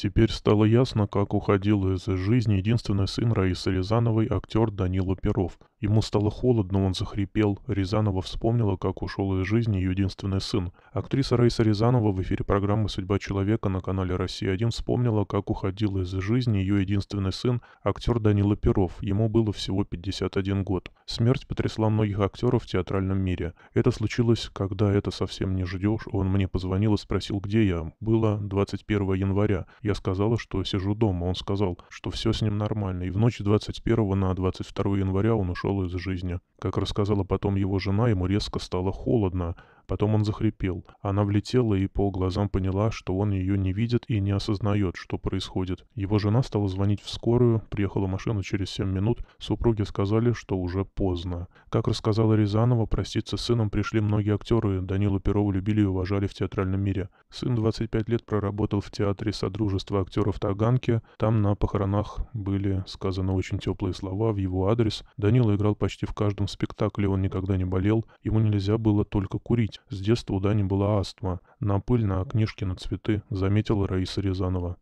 Теперь стало ясно, как уходил из жизни единственный сын Раисы Рязановой, актер Данила Перов. Ему стало холодно, он захрипел. Рязанова вспомнила, как ушел из жизни ее единственный сын. Актриса Раиса Рязанова в эфире программы «Судьба человека» на канале «Россия-1» вспомнила, как уходил из жизни ее единственный сын, актер Данила Перов. Ему было всего 51 год. Смерть потрясла многих актеров в театральном мире. Это случилось, когда это совсем не ждешь. Он мне позвонил и спросил, где я. Было 21 января. Я сказала, что сижу дома. Он сказал, что все с ним нормально. И в ночь 21 на 22 января он ушел из жизни. Как рассказала потом его жена, ему резко стало холодно. Потом он захрипел. Она влетела и по глазам поняла, что он ее не видит и не осознает, что происходит. Его жена стала звонить в скорую, приехала машина через 7 минут, супруги сказали, что уже поздно. Как рассказала Рязанова, проститься с сыном пришли многие актеры, Данилу Перову любили и уважали в театральном мире. Сын 25 лет проработал в театре Содружества актеров Таганки, там на похоронах были сказаны очень теплые слова в его адрес. Данила играл почти в каждом спектакле, он никогда не болел, ему нельзя было только курить, с детства у Дани была астма. На пыль, на книжки, на цветы, заметила Раиса Рязанова.